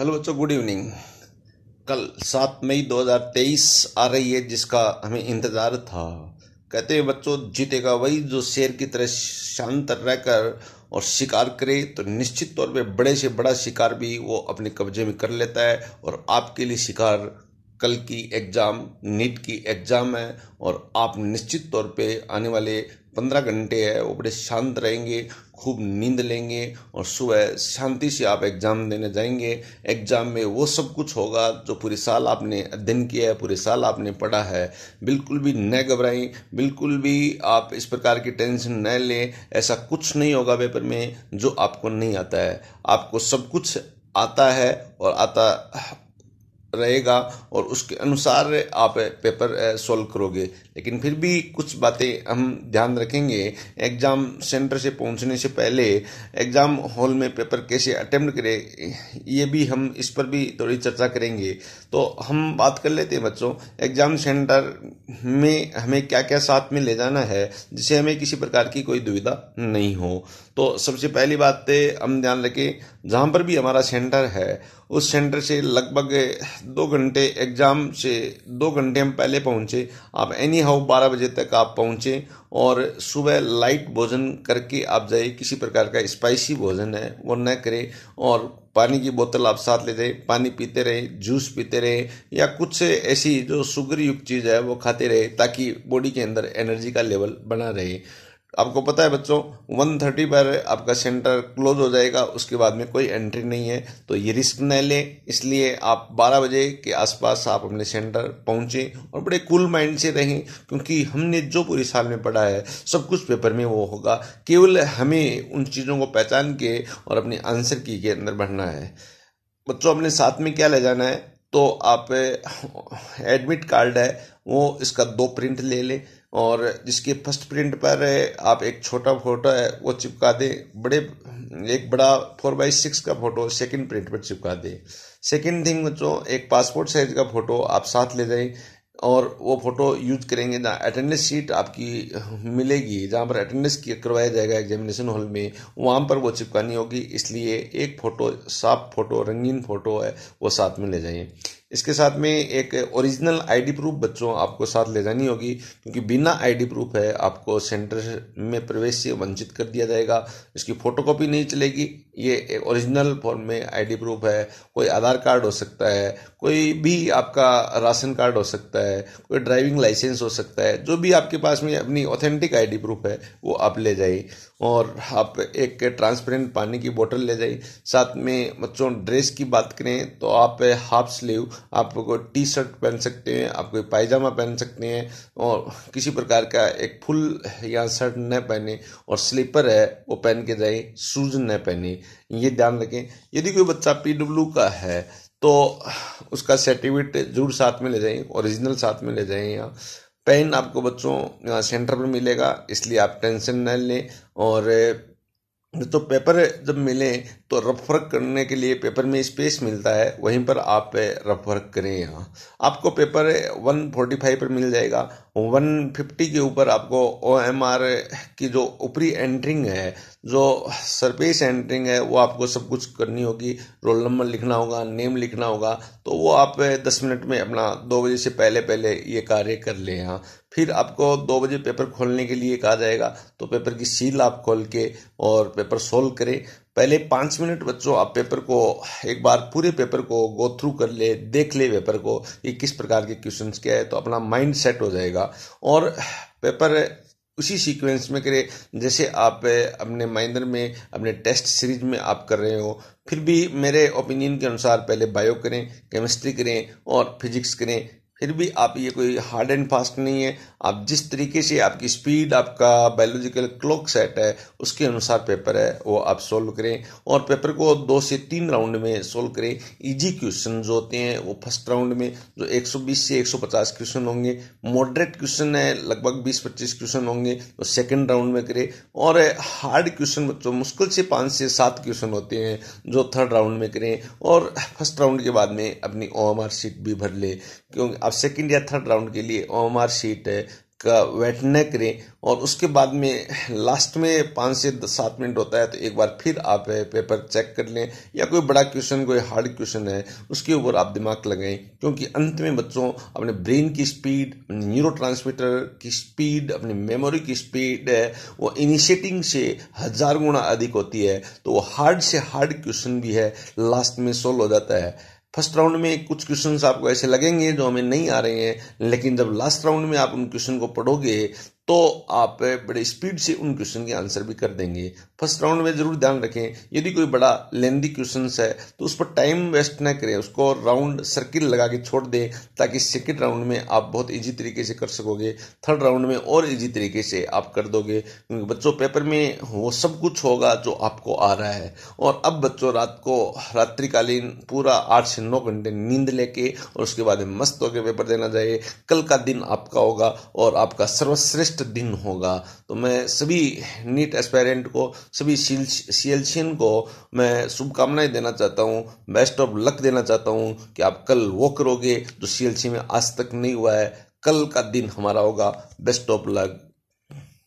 hello बच्चों good evening कल सात मई 2023 आ रही है जिसका हमें इंतज़ार था कहते हैं बच्चों जीतेगा वही जो शेर की तरह शांत रहकर और शिकार करे तो निश्चित तौर पे बड़े से बड़ा शिकार भी वो अपने कब्जे में कर लेता है और आपके लिए शिकार कल की एग्ज़ाम नीट की एग्ज़ाम है और आप निश्चित तौर पे आने वाले पंद्रह घंटे है वो बड़े शांत रहेंगे खूब नींद लेंगे और सुबह शांति से आप एग्ज़ाम देने जाएंगे एग्ज़ाम में वो सब कुछ होगा जो पूरे साल आपने अध्ययन किया है पूरे साल आपने पढ़ा है बिल्कुल भी न घबराएं बिल्कुल भी आप इस प्रकार की टेंशन न लें ऐसा कुछ नहीं होगा पेपर में जो आपको नहीं आता है आपको सब कुछ आता है और आता रहेगा और उसके अनुसार आप पेपर सॉल्व करोगे लेकिन फिर भी कुछ बातें हम ध्यान रखेंगे एग्ज़ाम सेंटर से पहुंचने से पहले एग्ज़ाम हॉल में पेपर कैसे अटेम्प्ट करें ये भी हम इस पर भी थोड़ी चर्चा करेंगे तो हम बात कर लेते हैं बच्चों एग्ज़ाम सेंटर में हमें क्या क्या साथ में ले जाना है जिससे हमें किसी प्रकार की कोई दुविधा नहीं हो तो सबसे पहली बात हम ध्यान रखें जहाँ पर भी हमारा सेंटर है उस सेंटर से लगभग दो घंटे एग्ज़ाम से दो घंटे हम पहले पहुँचे आप एनी हाउ बारह बजे तक आप पहुँचे और सुबह लाइट भोजन करके आप जाइए किसी प्रकार का स्पाइसी भोजन है वो न करें और पानी की बोतल आप साथ ले जाए पानी पीते रहे जूस पीते रहे या कुछ ऐसी जो शुगर युक्त चीज़ है वो खाते रहे ताकि बॉडी के अंदर एनर्जी का लेवल बना रहे आपको पता है बच्चों वन थर्टी पर आपका सेंटर क्लोज हो जाएगा उसके बाद में कोई एंट्री नहीं है तो ये रिस्क न लें इसलिए आप बारह बजे के आसपास आप अपने सेंटर पहुँचें और बड़े कूल माइंड से रहें क्योंकि हमने जो पूरे साल में पढ़ा है सब कुछ पेपर में वो होगा केवल हमें उन चीज़ों को पहचान के और अपने आंसर की के अंदर बढ़ना है बच्चों अपने साथ में क्या ले जाना है तो आप एडमिट कार्ड है वो इसका दो प्रिंट ले लें और जिसके फर्स्ट प्रिंट पर आप एक छोटा फोटो है वो चिपका दें बड़े एक बड़ा फोर बाई सिक्स का फोटो सेकंड प्रिंट पर चिपका दें सेकंड थिंग बच्चों एक पासपोर्ट साइज का फोटो आप साथ ले जाएं और वो फोटो यूज करेंगे जहाँ अटेंडेंस शीट आपकी मिलेगी जहाँ पर अटेंडेंस करवाया जाएगा एग्जामिनेशन हॉल में वहाँ पर वो चिपकानी होगी इसलिए एक फ़ोटो साफ फोटो रंगीन फ़ोटो है वो साथ में ले जाइए इसके साथ में एक ओरिजिनल आईडी प्रूफ बच्चों आपको साथ ले जानी होगी क्योंकि बिना आईडी प्रूफ है आपको सेंटर में प्रवेश से वंचित कर दिया जाएगा इसकी फोटोकॉपी नहीं चलेगी ये ओरिजिनल फॉर्म में आईडी प्रूफ है कोई आधार कार्ड हो सकता है कोई भी आपका राशन कार्ड हो सकता है कोई ड्राइविंग लाइसेंस हो सकता है जो भी आपके पास में अपनी ऑथेंटिक आईडी प्रूफ है वो आप ले जाए और आप एक ट्रांसपेरेंट पानी की बोतल ले जाए साथ में बच्चों ड्रेस की बात करें तो आप हाफ स्लीव आप टी शर्ट पहन सकते हैं आप कोई पायजामा पहन सकते हैं और किसी प्रकार का एक फुल या शर्ट न पहने और स्लीपर है वो पहन के जाए शूज न पहने ये ध्यान रखें यदि कोई बच्चा पी का है तो उसका सर्टिफिकेट जरूर साथ में ले जाएं ओरिजिनल साथ में ले जाएं यहाँ पेन आपको बच्चों सेंटर पर मिलेगा इसलिए आप टेंशन न लें और तो पेपर जब मिले तो रफ वर्क करने के लिए पेपर में स्पेस मिलता है वहीं पर आप रफ वर्क करें यहाँ आपको पेपर 145 पर मिल जाएगा 150 के ऊपर आपको ओ एम आर की जो ऊपरी एंट्रिंग है जो सरफेस एंट्रिंग है वो आपको सब कुछ करनी होगी रोल नंबर लिखना होगा नेम लिखना होगा तो वो आप 10 मिनट में अपना दो बजे से पहले पहले ये कार्य कर ले हाँ फिर आपको दो बजे पेपर खोलने के लिए कहा जाएगा तो पेपर की सील आप खोल के और पेपर सोल्व करें पहले पाँच मिनट बच्चों आप पेपर को एक बार पूरे पेपर को गो थ्रू कर ले देख ले पेपर को ये किस प्रकार के क्वेश्चन क्या है तो अपना माइंड सेट हो जाएगा और पेपर उसी सीक्वेंस में करें जैसे आप अपने माइंडर में अपने टेस्ट सीरीज में आप कर रहे हो फिर भी मेरे ओपिनियन के अनुसार पहले बायो करें केमिस्ट्री करें और फिजिक्स करें फिर भी आप ये कोई हार्ड एंड फास्ट नहीं है आप जिस तरीके से आपकी स्पीड आपका बायोलॉजिकल क्लॉक सेट है उसके अनुसार पेपर है वो आप सोल्व करें और पेपर को दो से तीन राउंड में सोल्व करें इजी क्वेश्चन जो होते हैं वो फर्स्ट राउंड में जो 120 से 150 क्वेश्चन होंगे मॉडरेट क्वेश्चन है लगभग 20-25 क्वेश्चन होंगे तो सेकेंड राउंड में करें और हार्ड क्वेश्चन बच्चों मुश्किल से पाँच से सात क्वेश्चन होते हैं जो थर्ड राउंड में करें और फर्स्ट राउंड के बाद में अपनी ओ सीट भी भर ले क्योंकि आप सेकेंड या थर्ड राउंड के लिए ओ शीट का वेट न करें और उसके बाद में लास्ट में पाँच से सात मिनट होता है तो एक बार फिर आप पेपर चेक कर लें या कोई बड़ा क्वेश्चन कोई हार्ड क्वेश्चन है उसके ऊपर आप दिमाग लगाएं क्योंकि अंत में बच्चों अपने ब्रेन की स्पीड अपने न्यूरो की स्पीड अपनी मेमोरी की स्पीड है वो इनिशिएटिंग से हज़ार गुना अधिक होती है तो वो हार्ड से हार्ड क्वेश्चन भी है लास्ट में सोल्व हो जाता है फर्स्ट राउंड में कुछ क्वेश्चन आपको ऐसे लगेंगे जो हमें नहीं आ रहे हैं लेकिन जब लास्ट राउंड में आप उन क्वेश्चन को पढ़ोगे तो आप eh, बड़े स्पीड से उन क्वेश्चन के आंसर भी कर देंगे फर्स्ट राउंड में ज़रूर ध्यान रखें यदि कोई बड़ा लेंदी क्वेश्चन है तो उस पर टाइम वेस्ट ना करें उसको राउंड सर्किल लगा के छोड़ दें ताकि सेकेंड राउंड में आप बहुत ईजी तरीके से कर सकोगे थर्ड राउंड में और ईजी तरीके से आप कर दोगे क्योंकि बच्चों पेपर में वो सब कुछ होगा जो आपको आ रहा है और अब बच्चों रात को रात्रिकालीन पूरा आठ से नौ घंटे नींद लेके और उसके बाद मस्त होकर पेपर देना चाहिए कल का दिन आपका होगा और आपका सर्वश्रेष्ठ बेस्ट दिन होगा तो मैं सभी नीट एस्पेरेंट को सभी सीएलशियन को मैं शुभकामनाएं देना चाहता हूँ बेस्ट ऑफ लक देना चाहता हूँ कि आप कल वो करोगे जो सीएलसी में आज तक नहीं हुआ है कल का दिन हमारा होगा बेस्ट ऑफ लक